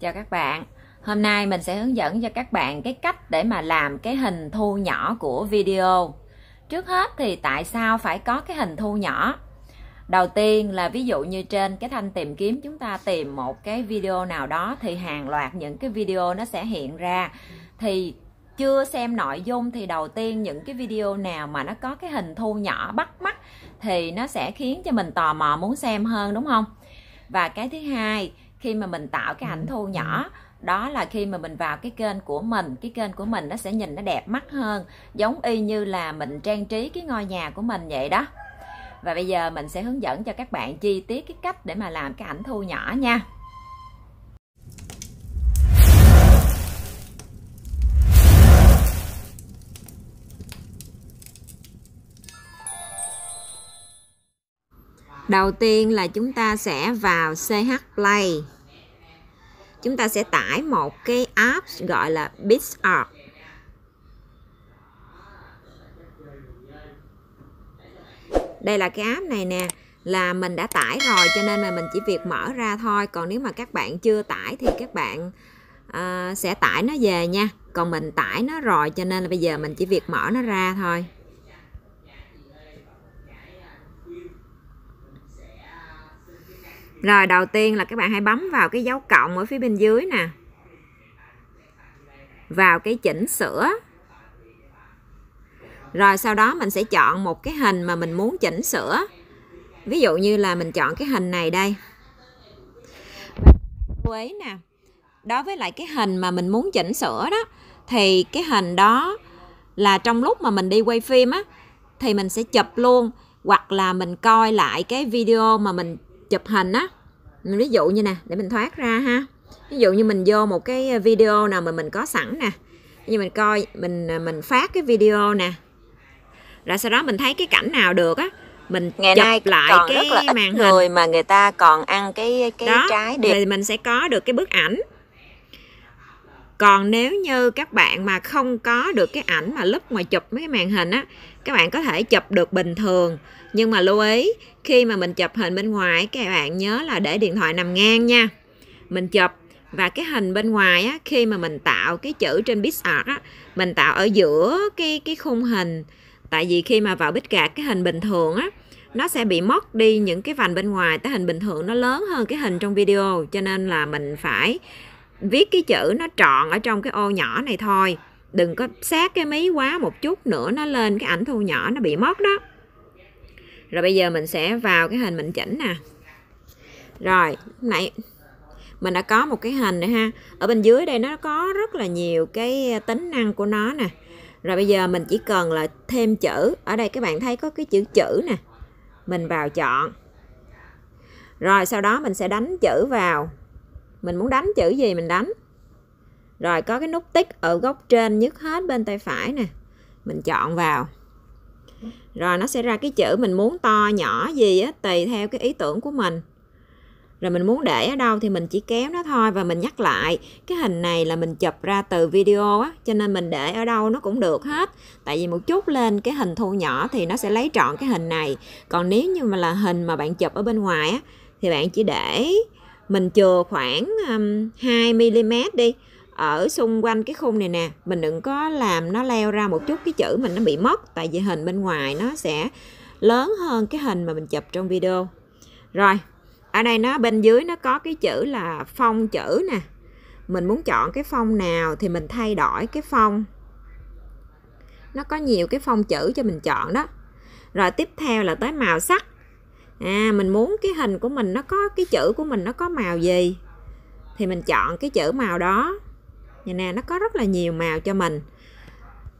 chào các bạn hôm nay mình sẽ hướng dẫn cho các bạn cái cách để mà làm cái hình thu nhỏ của video trước hết thì tại sao phải có cái hình thu nhỏ đầu tiên là ví dụ như trên cái thanh tìm kiếm chúng ta tìm một cái video nào đó thì hàng loạt những cái video nó sẽ hiện ra thì chưa xem nội dung thì đầu tiên những cái video nào mà nó có cái hình thu nhỏ bắt mắt thì nó sẽ khiến cho mình tò mò muốn xem hơn đúng không và cái thứ hai khi mà mình tạo cái ảnh ừ, thu ừ. nhỏ đó là khi mà mình vào cái kênh của mình cái kênh của mình nó sẽ nhìn nó đẹp mắt hơn giống y như là mình trang trí cái ngôi nhà của mình vậy đó và bây giờ mình sẽ hướng dẫn cho các bạn chi tiết cái cách để mà làm cái ảnh thu nhỏ nha Đầu tiên là chúng ta sẽ vào CH Play. Chúng ta sẽ tải một cái app gọi là BitArt. Đây là cái app này nè là mình đã tải rồi cho nên là mình chỉ việc mở ra thôi còn nếu mà các bạn chưa tải thì các bạn uh, sẽ tải nó về nha còn mình tải nó rồi cho nên là bây giờ mình chỉ việc mở nó ra thôi Rồi đầu tiên là các bạn hãy bấm vào cái dấu cộng ở phía bên dưới nè. Vào cái chỉnh sửa. Rồi sau đó mình sẽ chọn một cái hình mà mình muốn chỉnh sửa. Ví dụ như là mình chọn cái hình này đây. Lưu ý nè. Đối với lại cái hình mà mình muốn chỉnh sửa đó thì cái hình đó là trong lúc mà mình đi quay phim á thì mình sẽ chụp luôn hoặc là mình coi lại cái video mà mình chụp hình á ví dụ như nè để mình thoát ra ha ví dụ như mình vô một cái video nào mà mình có sẵn nè như mình coi mình mình phát cái video nè rồi sau đó mình thấy cái cảnh nào được á mình ngày chụp nay lại còn cái rất là màn hình người mà người ta còn ăn cái cái đó, trái đẹp thì mình sẽ có được cái bức ảnh còn nếu như các bạn mà không có được cái ảnh mà lúc ngoài chụp mấy cái màn hình á các bạn có thể chụp được bình thường nhưng mà lưu ý khi mà mình chụp hình bên ngoài các bạn nhớ là để điện thoại nằm ngang nha mình chụp và cái hình bên ngoài á, khi mà mình tạo cái chữ trên bitart á, mình tạo ở giữa cái cái khung hình tại vì khi mà vào pixart cái hình bình thường á nó sẽ bị mất đi những cái vành bên ngoài cái hình bình thường nó lớn hơn cái hình trong video cho nên là mình phải viết cái chữ nó trọn ở trong cái ô nhỏ này thôi đừng có sát cái mí quá một chút nữa nó lên cái ảnh thu nhỏ nó bị mất đó rồi bây giờ mình sẽ vào cái hình mình chỉnh nè rồi nãy mình đã có một cái hình này ha ở bên dưới đây nó có rất là nhiều cái tính năng của nó nè rồi bây giờ mình chỉ cần là thêm chữ ở đây các bạn thấy có cái chữ chữ nè mình vào chọn rồi sau đó mình sẽ đánh chữ vào mình muốn đánh chữ gì mình đánh rồi có cái nút tích ở góc trên nhất hết bên tay phải nè mình chọn vào rồi nó sẽ ra cái chữ mình muốn to nhỏ gì á tùy theo cái ý tưởng của mình rồi mình muốn để ở đâu thì mình chỉ kéo nó thôi và mình nhắc lại cái hình này là mình chụp ra từ video á cho nên mình để ở đâu nó cũng được hết tại vì một chút lên cái hình thu nhỏ thì nó sẽ lấy trọn cái hình này còn nếu như mà là hình mà bạn chụp ở bên ngoài á thì bạn chỉ để mình chừa khoảng um, 2 mm đi ở xung quanh cái khung này nè mình đừng có làm nó leo ra một chút cái chữ mình nó bị mất tại vì hình bên ngoài nó sẽ lớn hơn cái hình mà mình chụp trong video rồi ở đây nó bên dưới nó có cái chữ là phong chữ nè mình muốn chọn cái phong nào thì mình thay đổi cái phong nó có nhiều cái phong chữ cho mình chọn đó rồi tiếp theo là tới màu sắc à mình muốn cái hình của mình nó có cái chữ của mình nó có màu gì thì mình chọn cái chữ màu đó Nhìn nè, nó có rất là nhiều màu cho mình.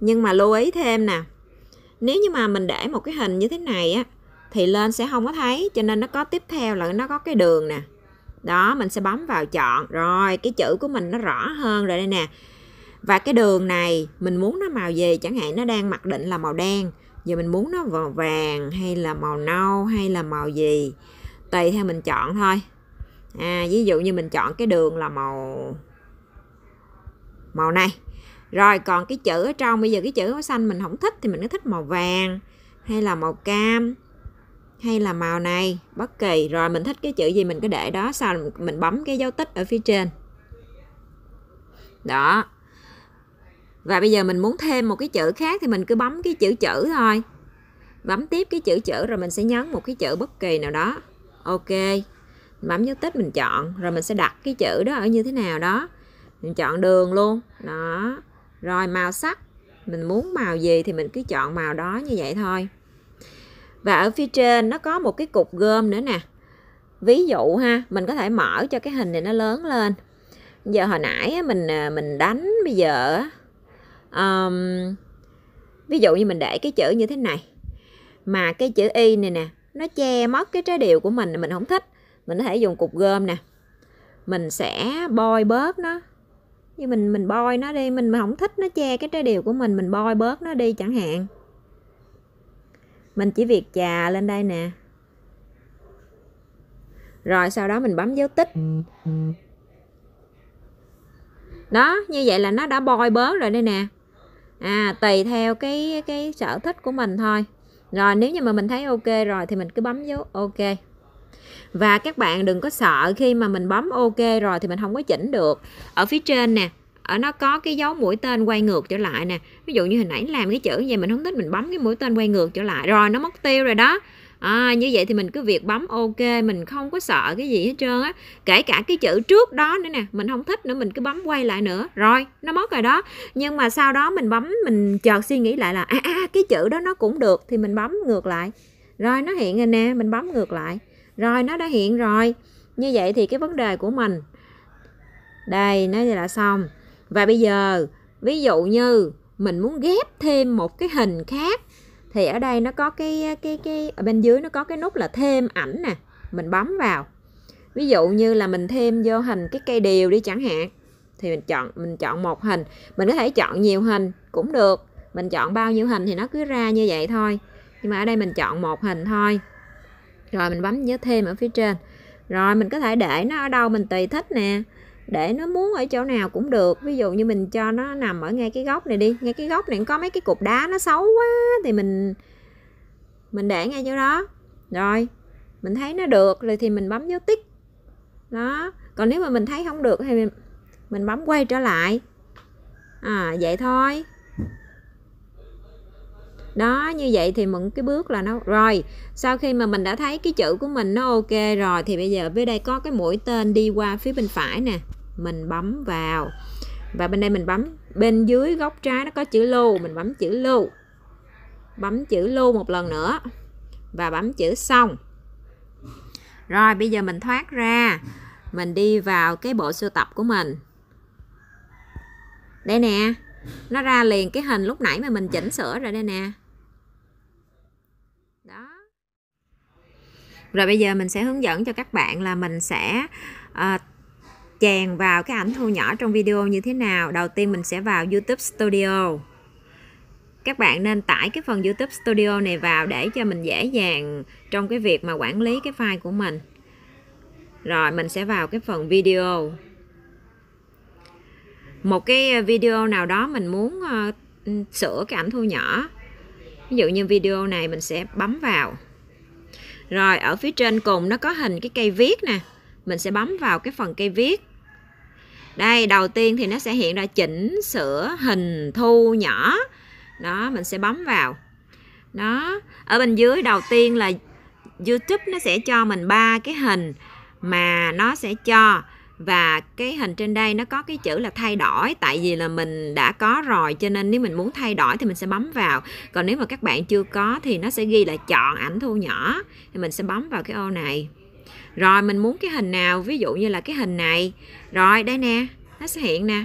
Nhưng mà lưu ý thêm nè. Nếu như mà mình để một cái hình như thế này á thì lên sẽ không có thấy cho nên nó có tiếp theo là nó có cái đường nè. Đó, mình sẽ bấm vào chọn. Rồi, cái chữ của mình nó rõ hơn rồi đây nè. Và cái đường này mình muốn nó màu gì chẳng hạn nó đang mặc định là màu đen giờ mình muốn nó vào vàng hay là màu nâu hay là màu gì tùy theo mình chọn thôi à ví dụ như mình chọn cái đường là màu màu này rồi còn cái chữ ở trong bây giờ cái chữ màu xanh mình không thích thì mình cứ thích màu vàng hay là màu cam hay là màu này bất kỳ rồi mình thích cái chữ gì mình cứ để đó sau mình bấm cái dấu tích ở phía trên đó và bây giờ mình muốn thêm một cái chữ khác thì mình cứ bấm cái chữ chữ thôi bấm tiếp cái chữ chữ rồi mình sẽ nhấn một cái chữ bất kỳ nào đó ok bấm dấu tích mình chọn rồi mình sẽ đặt cái chữ đó ở như thế nào đó mình chọn đường luôn đó rồi màu sắc mình muốn màu gì thì mình cứ chọn màu đó như vậy thôi và ở phía trên nó có một cái cục gom nữa nè ví dụ ha mình có thể mở cho cái hình này nó lớn lên giờ hồi nãy mình à, mình đánh bây giờ um, ví dụ như mình để cái chữ như thế này mà cái chữ y này nè nó che mất cái trái điều của mình mình không thích mình có thể dùng cục gom nè mình sẽ bôi bớt nó thì mình mình bôi nó đi mình mà không thích nó che cái trái điều của mình mình bôi bớt nó đi chẳng hạn mình chỉ việc chà lên đây nè rồi sau đó mình bấm dấu tích đó như vậy là nó đã bôi bớt rồi đây nè à tùy theo cái cái sở thích của mình thôi rồi nếu như mà mình thấy ok rồi thì mình cứ bấm dấu ok và các bạn đừng có sợ khi mà mình bấm ok rồi thì mình không có chỉnh được ở phía trên nè ở nó có cái dấu mũi tên quay ngược trở lại nè ví dụ như hồi nãy làm cái chữ vậy mình không thích mình bấm cái mũi tên quay ngược trở lại rồi nó mất tiêu rồi đó à, như vậy thì mình cứ việc bấm ok mình không có sợ cái gì hết trơn á kể cả cái chữ trước đó nữa nè mình không thích nữa mình cứ bấm quay lại nữa rồi nó mất rồi đó nhưng mà sau đó mình bấm mình chợt suy nghĩ lại là à, à cái chữ đó nó cũng được thì mình bấm ngược lại rồi nó hiện rồi nè mình bấm ngược lại rồi nó đã hiện rồi như vậy thì cái vấn đề của mình đây nó là xong và bây giờ ví dụ như mình muốn ghép thêm một cái hình khác thì ở đây nó có cái cái cái ở bên dưới nó có cái nút là thêm ảnh nè mình bấm vào ví dụ như là mình thêm vô hình cái cây điều đi chẳng hạn thì mình chọn mình chọn một hình mình có thể chọn nhiều hình cũng được mình chọn bao nhiêu hình thì nó cứ ra như vậy thôi nhưng mà ở đây mình chọn một hình thôi rồi mình bấm nhớ thêm ở phía trên rồi mình có thể để nó ở đâu mình tùy thích nè để nó muốn ở chỗ nào cũng được ví dụ như mình cho nó nằm ở ngay cái góc này đi ngay cái góc này có mấy cái cục đá nó xấu quá thì mình mình để ngay chỗ đó rồi mình thấy nó được rồi thì mình bấm dấu tích đó còn nếu mà mình thấy không được thì mình, mình bấm quay trở lại à vậy thôi đó như vậy thì mượn cái bước là nó rồi sau khi mà mình đã thấy cái chữ của mình nó ok rồi thì bây giờ bên đây có cái mũi tên đi qua phía bên phải nè mình bấm vào và bên đây mình bấm bên dưới góc trái nó có chữ lưu mình bấm chữ lưu bấm chữ lưu một lần nữa và bấm chữ xong rồi bây giờ mình thoát ra mình đi vào cái bộ sưu tập của mình đây nè nó ra liền cái hình lúc nãy mà mình chỉnh sửa rồi đây nè rồi bây giờ mình sẽ hướng dẫn cho các bạn là mình sẽ à, chèn vào cái ảnh thu nhỏ trong video như thế nào đầu tiên mình sẽ vào YouTube Studio các bạn nên tải cái phần YouTube Studio này vào để cho mình dễ dàng trong cái việc mà quản lý cái file của mình rồi mình sẽ vào cái phần video một cái video nào đó mình muốn uh, sửa cái ảnh thu nhỏ ví dụ như video này mình sẽ bấm vào rồi ở phía trên cùng nó có hình cái cây viết nè. Mình sẽ bấm vào cái phần cây viết. Đây, đầu tiên thì nó sẽ hiện ra chỉnh sửa hình thu nhỏ. Đó, mình sẽ bấm vào. Đó, ở bên dưới đầu tiên là YouTube nó sẽ cho mình ba cái hình mà nó sẽ cho và cái hình trên đây nó có cái chữ là thay đổi tại vì là mình đã có rồi cho nên nếu mình muốn thay đổi thì mình sẽ bấm vào còn nếu mà các bạn chưa có thì nó sẽ ghi là chọn ảnh thu nhỏ thì mình sẽ bấm vào cái ô này rồi mình muốn cái hình nào ví dụ như là cái hình này rồi đây nè nó sẽ hiện nè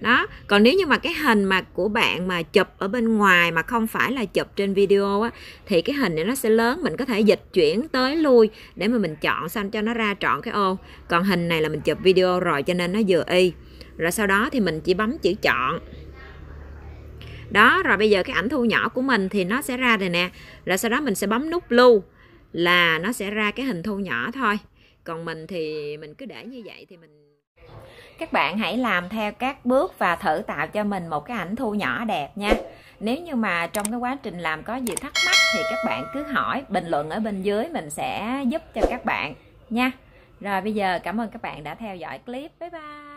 đó còn nếu như mà cái hình mà của bạn mà chụp ở bên ngoài mà không phải là chụp trên video á thì cái hình này nó sẽ lớn mình có thể dịch chuyển tới lui để mà mình chọn xong cho nó ra trọn cái ô còn hình này là mình chụp video rồi cho nên nó vừa y rồi sau đó thì mình chỉ bấm chữ chọn đó rồi bây giờ cái ảnh thu nhỏ của mình thì nó sẽ ra rồi nè rồi sau đó mình sẽ bấm nút lưu là nó sẽ ra cái hình thu nhỏ thôi còn mình thì mình cứ để như vậy thì mình các bạn hãy làm theo các bước và thử tạo cho mình một cái ảnh thu nhỏ đẹp nha nếu như mà trong cái quá trình làm có gì thắc mắc thì các bạn cứ hỏi bình luận ở bên dưới mình sẽ giúp cho các bạn nha rồi bây giờ cảm ơn các bạn đã theo dõi clip bye bye